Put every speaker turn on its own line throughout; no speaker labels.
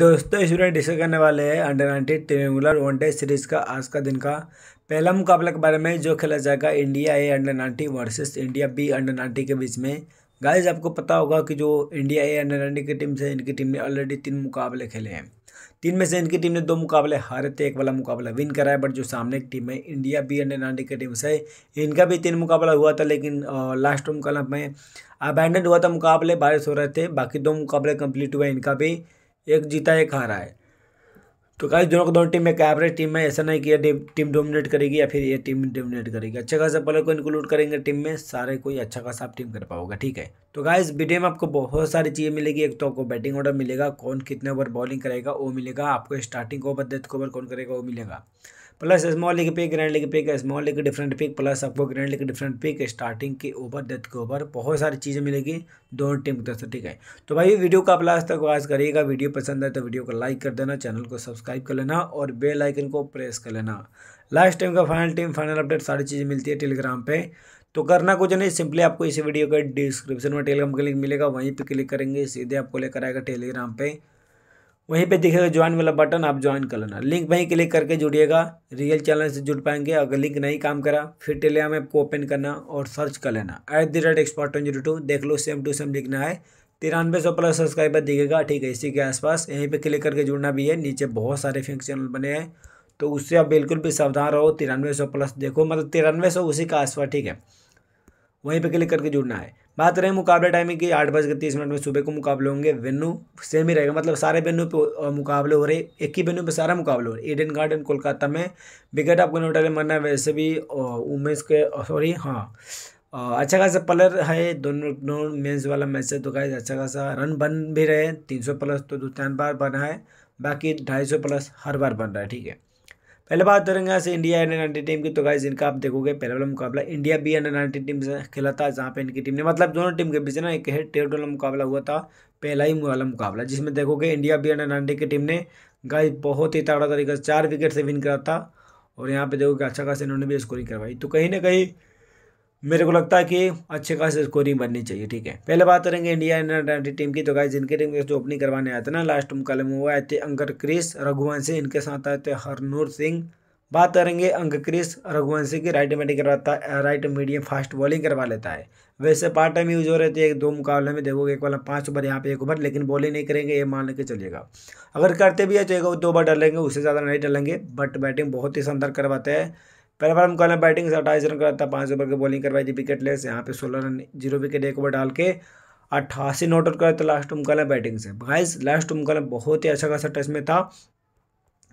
दोस्तों इस वीडियो में डिस्कस करने वाले हैं under nineteen triangular one day series का आज का दिन का पहला मुकाबले के बारे में जो खेला जाएगा India A under ninety versus India B under ninety के बीच में गाइज आपको पता होगा कि जो इंडिया ए अंडर नाइनटी की टीम से इनकी टीम ने ऑलरेडी तीन मुकाबले खेले हैं तीन में से इनकी टीम ने दो मुकाबले हारे थे एक वाला मुकाबला विन करा है बट जो सामने की टीम है इंडिया बी अंडर नाइनटी की टीम से इनका भी तीन मुकाबला हुआ था लेकिन लास्ट मुकाबला में अबैंडन हुआ था मुकाबले बारिश हो रहे थे बाकी दो मुकाबले कंप्लीट हुए इनका भी एक जीता एक हारा है तो कहा दोनों को दोनों टीम में एवरेज टीम है ऐसा नहीं कि टीम डोमिनेट करेगी या फिर ये टीम डोमिनेट करेगी अच्छे खासा प्लेयर को इंक्लूड करेंगे टीम में सारे कोई अच्छा खासा आप टीम कर पाओगे ठीक है तो कहा इस वीडियो में आपको बहुत सारी चीज़ें मिलेगी एक तो आपको बैटिंग ऑर्डर मिलेगा कौन कितने ओवर बॉलिंग करेगा वो मिलेगा आपको स्टार्टिंग ओवर डेथ ओवर कौन करेगा वो मिलेगा plus small leg pick grand leg pick small leg different pick plus आपको grand leg different pick starting के ऊपर डेथ के ऊपर बहुत सारी चीज़ें मिलेगी दोनों टीम की तरफ से ठीक है तो भाई वीडियो का आप लास्ट तक वाज करिएगा वीडियो पसंद आए तो वीडियो को लाइक कर देना चैनल को सब्सक्राइब कर लेना और बेल आइकन को प्रेस कर लेना लास्ट टाइम का फाइनल टीम फाइनल अपडेट सारी चीज़ें मिलती है टेलीग्राम पर तो करना कुछ नहीं सिंपली आपको इसी वीडियो का डिस्क्रिप्शन में टेलीग्राम का लिंक मिलेगा वहीं पर क्लिक करेंगे सीधे आपको लेकर आएगा टेलीग्राम पर वहीं पे दिखेगा ज्वाइन वाला बटन आप ज्वाइन कर लेना लिंक वहीं क्लिक करके जुड़िएगा रियल चैनल से जुड़ पाएंगे अगर लिंक नहीं काम करा फिर टेलीग्राम ऐप को ओपन करना और सर्च कर लेना at the rate expert twenty two देख लो सेम टू सेम लिखना है तिरानवे सौ प्लस सब्सक्राइबर दिखेगा ठीक है इसी के आसपास यहीं पर क्लिक करके जुड़ना भी है नीचे बहुत सारे फिंक चैनल बने हैं तो उससे आप बिल्कुल भी सावधान रहो तिरानवे सौ प्लस देखो मतलब तिरानवे सौ उसी का आसपास ठीक है वहीं पर क्लिक करके जुड़ना है बात रहे मुकाबले टाइमिंग की आठ बज के तीस मिनट में सुबह को मुकाबले होंगे वेन्यू सेम ही रहेगा मतलब सारे वेन्यू पे मुकाबले हो रहे एक ही वेन्यू पे सारा मुकाबले हो रहे ईडन गार्डन कोलकाता में विकेट आपको नोट है मरना वैसे भी उमेंस के सॉरी हाँ अच्छा खासा प्लेयर है दोनों दोनों मेन्स वाला मैच है तो गए अच्छा खासा रन बन भी रहे हैं तीन सौ प्लस तो दो चार बार बना है बाकी ढाई सौ प्लस हर बार बन रहा है ठीक है पहले बात करेंगे से इंडिया अंडर नाइनटीन टीम की तो गाइज इनका आप देखोगे पहला वाला मुकाबला India B under nineteen team से खेला था जहाँ पे इनकी टीम ने मतलब दोनों टीम के बीच ना एक हेड टेड वाला मुकाबला हुआ था पहला ही वाला मुकाबला जिसमें देखोगे इंडिया बी अंडर नाइनटीन की टीम ने गाइज बहुत ही तगड़ा तरीके से चार विकेट से विन करा था और यहाँ पे देखोगे अच्छा खासा इन्होंने भी स्कोरिंग करवाई तो कहीं ना कहीं मेरे को लगता है कि अच्छे खास स्कोरिंग बननी चाहिए ठीक है पहले बात करेंगे इंडिया अंडर ट्वेंटी टीम की तो गाइज इनके टीम जो ओपनिंग करवाने आए थे ना लास्ट कल में वो आए थे अंकर क्रिस रघुवंशी इनके साथ आए थे हरनूर सिंह बात करेंगे अंक क्रिस रघुवंशी की राइट बैटिंग करवाता है राइट मीडियम फास्ट बॉलिंग करवा लेता है वैसे पार्ट टाइम यूज हो रहे थे एक दो मुकाबले में देखोगे एक वाला पाँच ओवर यहाँ पे एक ओवर लेकिन बॉलिंग नहीं करेंगे ये मान के चलेगा अगर करते भी है तो एक दो ओवर डालेंगे उससे ज़्यादा नहीं डालेंगे बट बैटिंग बहुत ही शानदार करवाते हैं पहले बार हम कॉलम बैटिंग से अट्ठाईस रन कराता पाँच ओवर की बॉलिंग करवाई थी विकेट लेस यहाँ पे सोलह रन जीरो विकेट एक ओवर डाल के अट्ठासी नॉट आउट कराया था लास्ट उमकालम बैटिंग से गाइज लास्ट उमकालम बहुत ही अच्छा खासा टच में था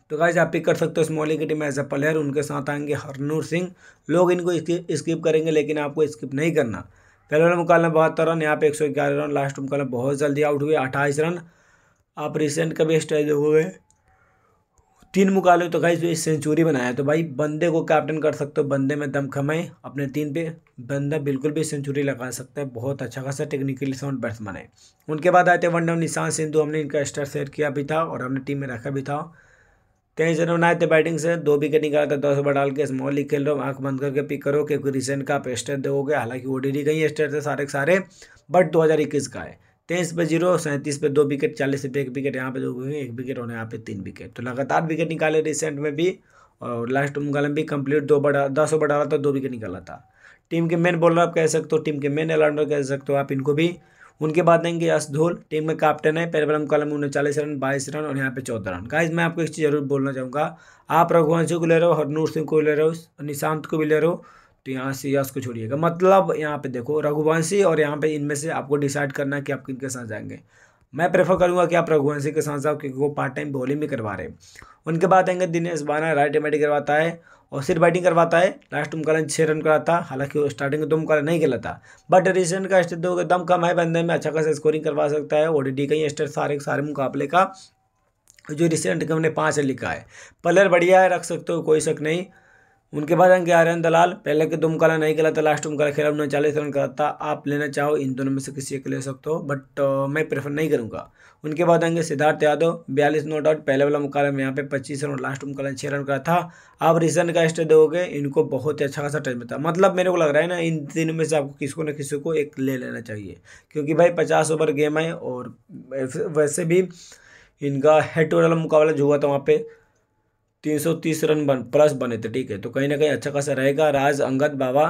तो गाइज आप पिक कर सकते हो स्मॉली की टीम एज अ प्लेयर उनके साथ आएंगे हरनूर सिंह लोग इनको स्किप करेंगे लेकिन आपको स्किप नहीं करना पहले वाला मुकाबला बहत्तर रन यहाँ पे एक सौ ग्यारह रन लास्ट मुकाबला बहुत जल्दी आउट हुए अट्ठाईस रन आप रिसेंट का भी स्टेज हुए तीन मुकाबले तो गाइज जो सेंचुरी बनाया तो भाई बंदे को कैप्टन कर सकते हो बंदे में दम खमाए अपने तीन पे बंदा बिल्कुल भी सेंचुरी लगा सकता है बहुत अच्छा खासा टेक्निकली साउंड बैट्समैन है उनके बाद आए थे वन डाउन निशांत सिंधु हमने इनका स्टार शेयर किया भी था और हमने टीम में रखा भी था तेईस रन बनाए थे बैटिंग से दो विकेट निकाला था दस ओवर डाल के स्मॉल लीग खेल रहे हो आँख बंद करके पिक करो क्योंकि रिसेंट का आप स्टेट दोगे हालांकि डी का ही स्टेट थे सारे के सारे बट इक्कीस का है तेईस पे जीरो सैंतीस पे दो विकेट चालीस पे एक विकेट यहाँ पे दो एक विकेट और यहाँ पे तीन विकेट तो लगातार विकेट निकाले रिसेंट में भी और लास्ट मुकाबले में भी कंप्लीट दो बड़ा दस ओवर डाला था दो विकेट निकाला था टीम के मेन बॉलर आप कह सकते हो टीम के मेन ऑलराउंडर कह सकते हो आप इनको भी उनके बाद देंगे यश धोल टीम में कैप्टन है पहले बलम कॉलम उनचालीस रन बाईस रन और यहाँ पे चौदह रन का मैं आपको एक चीज़ जरूर बोलना चाहूँगा आप रघुवंशी को ले रहे हो हरनूर सिंह को ले रहे हो निशांत को भी ले रहे हो तो यहाँ से या उसको छोड़िएगा मतलब यहाँ पे देखो रघुवंशी और यहाँ पे इनमें से आपको डिसाइड करना है कि आप किन के साथ जाएंगे मैं प्रेफर करूँगा कि आप रघुवंशी के साथ जाओ क्योंकि वो पार्ट टाइम बॉलिंग भी करवा रहे हैं उनके बाद आएंगे दिनेश बाना राइट बैटिंग करवाता है और सिर्फ बैटिंग करवाता है लास्ट उमकलन छः रन कराता हालांकि वो स्टार्टिंग में तो उमकलन नहीं था बट रिसेंट का स्टेट तो दम कम है बंदे में अच्छा खासा स्कोरिंग करवा सकता है ओ डी का ही स्टेट सारे सारे मुकाबले का जो रिसेंट हमने पाँच रन लिखा है प्लेयर बढ़िया है रख सकते हो कोई शक नहीं उनके बाद आएंगे आर्यन दलाल पहले के दो मुकाबला नहीं खेला था तो लास्ट मुकाबला खेला उन्होंने चालीस रन करा था आप लेना चाहो इन दोनों में से किसी एक ले सकते हो बट uh, मैं प्रेफर नहीं करूँगा उनके बाद आएंगे सिद्धार्थ यादव बयालीस नॉट आउट पहले वाला मुकाबला में यहाँ पे पच्चीस रन और लास्ट मुकाबला छः रन करा था आप रिसन का स्टे दोगे इनको बहुत ही अच्छा खासा टच में था मतलब मेरे को लग रहा है ना इन तीनों में से आपको किसको ना किसी को एक ले लेना चाहिए क्योंकि भाई पचास ओवर गेम है और वैसे भी इनका हेड वाला मुकाबला जो हुआ था वहाँ पर तीन सौ तीस रन बन प्लस बने थे ठीक है तो कहीं ना कहीं अच्छा खासा रहेगा राज अंगद बाबा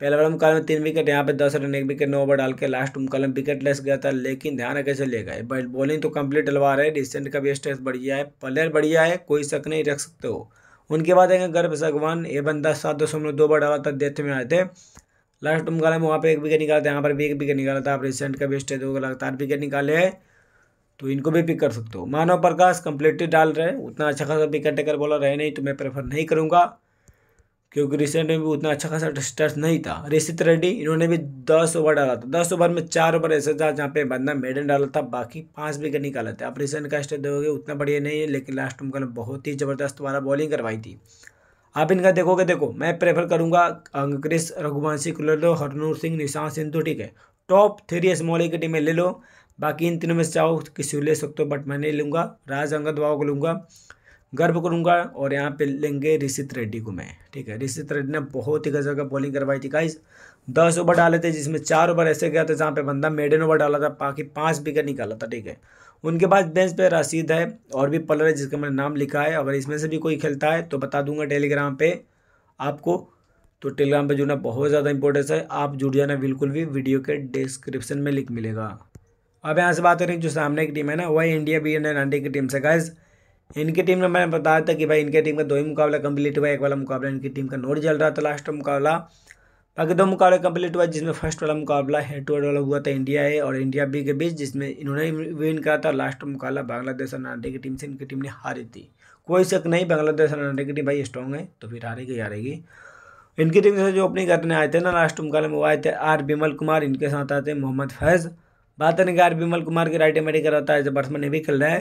पहले बार मुकाबले में तीन विकेट यहाँ पे दस रन एक विकेट नौ ओवर डाल के लास्ट मुकाबले में विकेट लेस गया था लेकिन ध्यान रखे ले गए बट बॉलिंग तो कंप्लीट डलवा रहे डिसेंट का भी स्ट्रेस बढ़िया है प्लेयर बढ़िया है कोई शक नहीं रख सकते हो उनके बाद आएंगे गर्भ सगवान ये बंदा सात दशमलव दो बार डाला था डेथ में आए थे लास्ट मुकाबले में वहाँ पर एक विकेट निकाला था यहाँ पर भी एक विकेट निकाला था आप रिसेंट का भी स्टेज हो लगातार विकेट निकाले हैं तो इनको भी पिक कर सकते हो मानव प्रकाश कंप्लीटली डाल रहे हैं उतना अच्छा खासा पिकर टेकर बॉलर है नहीं तो मैं प्रेफर नहीं करूँगा क्योंकि रिसेंट में भी उतना अच्छा खासा स्टर्स नहीं था रिशित रेड्डी इन्होंने भी दस ओवर डाला था दस ओवर में चार ओवर ऐसे था जहाँ पे बंदा मेडन डाला था बाकी पाँच विकेट निकाला था आप रिसेंट का स्टेट देखोगे उतना बढ़िया नहीं है लेकिन लास्ट उनका बहुत ही ज़बरदस्त हमारा बॉलिंग करवाई थी आप इनका देखोगे देखो मैं प्रेफर करूँगा अंग्रेज रघुवंशी कुलर लो हरनूर सिंह निशांत सिंधु तो ठीक है टॉप थ्री स्मॉल की टीमें ले लो बाकी इन तीनों में से चाहो किसी को ले सकते हो बट मैं नहीं लूँगा राज अंगद बाबा को लूँगा गर्व करूँगा और यहाँ पे लेंगे ऋषित रेड्डी को मैं ठीक है ऋषित रेड्डी ने बहुत ही गजब का बॉलिंग करवाई थी गाइस दस ओवर डाले थे जिसमें चार ओवर ऐसे गया था जहाँ पे बंदा मेडन ओवर डाला था बाकी पाँच विकेट निकाला था ठीक है उनके बाद बेंच पे राशिद है और भी प्लेयर है जिसका मैंने नाम लिखा है अगर इसमें से भी कोई खेलता है तो बता दूंगा टेलीग्राम पर आपको तो टेलीग्राम पर जुड़ना बहुत ज़्यादा इंपॉर्टेंस है आप जुड़ जाना बिल्कुल भी वीडियो के डिस्क्रिप्शन में लिंक मिलेगा अब यहाँ से बात हो रही है जो सामने की टीम है ना वही इंडिया बी एंड नाइनटी की टीम से गाइज इनकी टीम ने मैंने बताया था कि भाई इनके टीम का दो ही मुकाबला कंप्लीट हुआ एक वाला मुकाबला इनकी टीम का नोट जल रहा था लास्ट मुकाबला बाकी दो मुकाबले कंप्लीट हुआ जिसमें फर्स्ट वाला मुकाबला हेड टू हेड वाला हुआ था इंडिया ए और इंडिया बी के बीच जिसमें इन्होंने विन करा था लास्ट मुकाबला बांग्लादेश और नाटे की टीम से इनकी टीम ने हारी थी कोई शक नहीं बांग्लादेश और नाटे की टीम भाई स्ट्रॉन्ग है तो फिर हारेगी हारेगी इनकी टीम से जो ओपनिंग करने आए थे ना लास्ट मुकाबले में वो आए थे आर बिमल कुमार इनके साथ आते मोहम्मद फैज़ बात बातनगार विमल कुमार की राइट मेडिकल होता है बैट्समैन ये भी खेल रहा है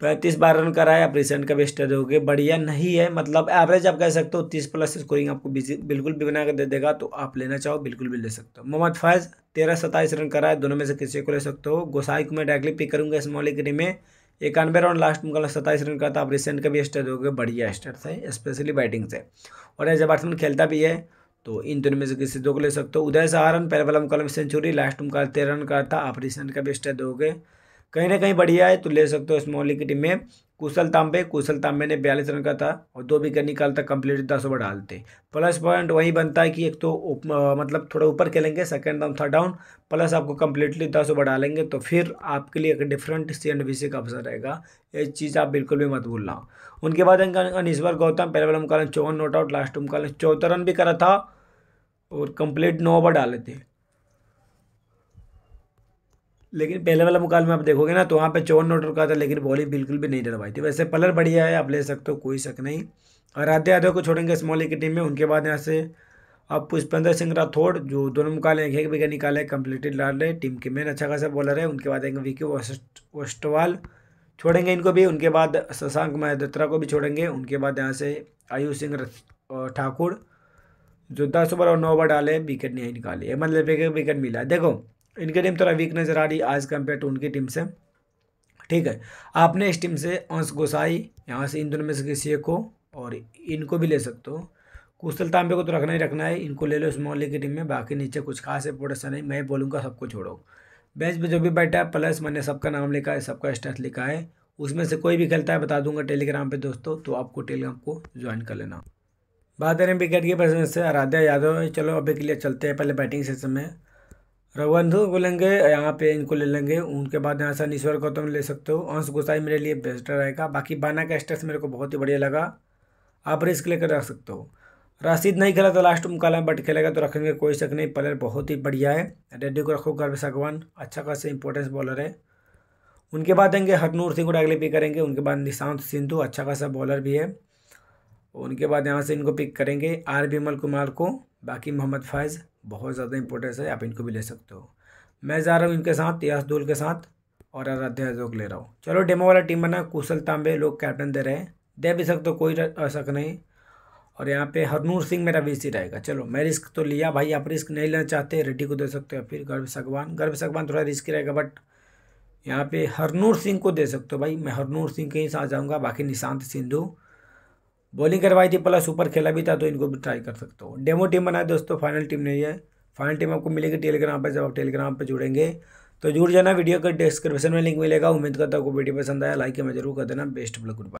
पैंतीस बारह रन है आप रिसेंट का बेस्ट हो गए बढ़िया नहीं है मतलब एवरेज आप कह सकते हो तीस प्लस स्कोरिंग आपको बिल्कुल भी बना कर दे देगा तो आप लेना चाहो बिल्कुल भी ले सकते हो मोहम्मद फैज तेरह सत्ताईस रन कराए दोनों में से किसी को ले सकते हो गोसाई को मैं डायरेक्टली पिक करूंगा इस मॉलिक में इक्यानवे रन लास्ट में सत्ताईस रन करता था आप रिसेंट का भी स्टार्ट हो गए बढ़िया स्टार्ट थे स्पेशली बैटिंग से और एज ए बैट्समैन खेलता भी है तो इन दोनों में से किसी दो को ले सकते हो उदय सहारन पहले वाला में सेंचुरी लास्ट मुकाबला तेरह रन का था आप रिसेंट का बेस्ट है दोगे कहीं ना कहीं बढ़िया है तो ले सकते हो स्मॉल की टीम में कुशल तांबे कुशल तांबे ने बयालीस रन का था और दो विकेट निकालता कंप्लीट दस ओवर डालते प्लस पॉइंट वही बनता है कि एक तो उप, मतलब थोड़ा ऊपर खेलेंगे second down third down plus आपको कंप्लीटली दस ओवर डालेंगे तो फिर आपके लिए एक डिफरेंट सी एंड का अवसर रहेगा ये चीज़ आप बिल्कुल भी मत भूलना उनके बाद अनिश्वर गौतम पहले वाले मुकाल चौवन नोट आउट लास्ट मुकाल चौथा रन भी करा था और कंप्लीट नौ ओवर डाले थे लेकिन पहले वाला मुकाल में आप देखोगे ना तो वहाँ पे चौवन नोट रुका था लेकिन बॉलिंग बिल्कुल भी नहीं डरवाई थी वैसे पलर बढ़िया है आप ले सकते हो कोई शक नहीं और आधे आधे को छोड़ेंगे स्मॉल की टीम में उनके बाद यहाँ से अब पुष्पेंद्र सिंह राठौड़ जो दोनों मुकाले एक एक विकेट निकाले कम्प्लीटली डाल रहे टीम के मेन अच्छा खासा बॉलर है उनके बाद एक विकी ओस्टवाल छोड़ेंगे इनको भी उनके बाद शशांक महदत्रा को भी छोड़ेंगे उनके बाद यहाँ से आयुष सिंह ठाकुर जो दस ओवर और नौ ओवर डाले विकेट नहीं निकाले एम एल विकेट मिला देखो इनकी टीम थोड़ा वीक नज़र आ रही आज कंपेयर टू उनकी टीम से ठीक है आपने इस टीम से अंश गोसाई यहाँ से इन दोनों में से किसी को और इनको भी ले सकते हो कुशल तांबे को तो रखना ही रखना है इनको ले लो स्मॉल लीग की टीम में बाकी नीचे कुछ खास इंपोर्टेशन नहीं मैं बोलूँगा सबको छोड़ो बेंच पर जो भी बैठा है प्लस मैंने सबका नाम लिखा है सबका स्टेट लिखा है उसमें से कोई भी खेलता है बता दूंगा टेलीग्राम पे दोस्तों तो आपको टेलीग्राम को ज्वाइन कर लेना बात करें विकेट के पर्सन से आराध्या यादव चलो अभी के लिए चलते हैं पहले बैटिंग सेशन में रघुबंधु को लेंगे यहाँ पे इनको ले लेंगे उनके बाद यहाँ से निश्वर गौतम ले सकते हो अंश गोसाई मेरे लिए बेस्ट रहेगा बाकी बाना का स्टेस मेरे को बहुत ही बढ़िया लगा आप रिस्क लेकर रख सकते हो राशिद नहीं खेला तो लास्ट में काला बट खेलेगा तो रखेंगे कोई शक नहीं प्लेयर बहुत ही बढ़िया है रेड्डी को रखो गर्भ सगवान अच्छा खासा इंपॉर्टेंस बॉलर है उनके बाद आएंगे हरनूर सिंह को अगले पे करेंगे उनके बाद निशांत सिंधु अच्छा खासा बॉलर भी है उनके बाद यहाँ से इनको पिक करेंगे आर विमल कुमार को बाकी मोहम्मद फैज़ बहुत ज़्यादा इंपॉर्टेंस है आप इनको भी ले सकते हो मैं जा रहा हूँ इनके साथ यासदुल के साथ और आराध्या अजोक ले रहा हूँ चलो डेमो वाला टीम बना कुशल तांबे लोग कैप्टन दे रहे हैं दे भी सकते हो कोई शक नहीं और यहाँ पे हरनूर सिंह मेरा वीसी रहेगा चलो मैं रिस्क तो लिया भाई आप रिस्क नहीं लेना चाहते रेड्डी को दे सकते हो फिर गर्भ सगवान गर्भ सगवान थोड़ा रिस्क रहेगा बट यहाँ पे हरनूर सिंह को दे सकते हो भाई मैं हरनूर सिंह के ही साथ जाऊँगा बाकी निशांत सिंधु बॉलिंग करवाई थी प्लस ऊपर खेला भी था तो इनको भी ट्राई कर सकते हो डेमो टीम बनाए दोस्तों फाइनल टीम नहीं है फाइनल टीम आपको मिलेगी टेलीग्राम पर जब आप टेलीग्राम पर जुड़ेंगे तो जुड़ जाना वीडियो का डिस्क्रिप्शन में लिंक मिलेगा उम्मीद करता हूँ आपको वीडियो पसंद आया लाइक हमें जरूर कर देना बेस्ट ब्लॉक